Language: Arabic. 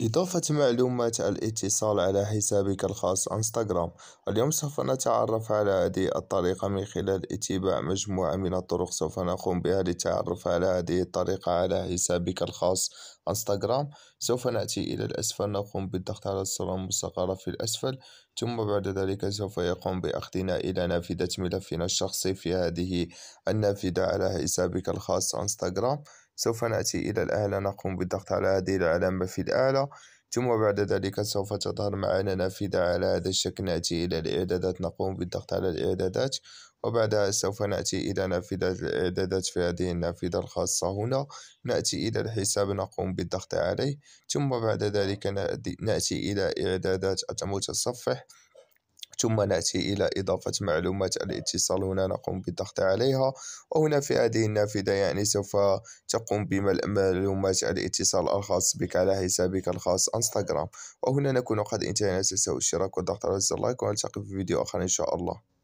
إضافة معلومات الاتصال على حسابك الخاص إنستغرام اليوم سوف نتعرف على هذه الطريقة من خلال اتباع مجموعة من الطرق سوف نقوم بها للتعرف على هذه الطريقة على حسابك الخاص إنستغرام سوف نأتي إلى الأسفل نقوم بالضغط على الصورة المستقرة في الأسفل ثم بعد ذلك سوف يقوم بأخذنا إلى نافذة ملفنا الشخصي في هذه النافذة على حسابك الخاص إنستغرام سوف نأتي إلى الأعلى نقوم بالضغط على هذه العلامة في الأعلى ثم بعد ذلك سوف تظهر معنا نافذة على هذا الشكل نأتي إلى الإعدادات نقوم بالضغط على الإعدادات وبعدها سوف نأتي إلى نافذة الإعدادات في هذه النافذة الخاصة هنا نأتي إلى الحساب نقوم بالضغط عليه ثم بعد ذلك نأتي إلى إعدادات المتصفح ثم نأتي إلى إضافة معلومات الاتصال هنا نقوم بالضغط عليها وهنا في هذه النافذة يعني سوف تقوم بملء معلومات الاتصال الخاص بك على حسابك الخاص انستغرام وهنا نكون قد انتهينا سلسلة الاشتراك والضغط على زر لايك ونلتقي في فيديو آخر إن شاء الله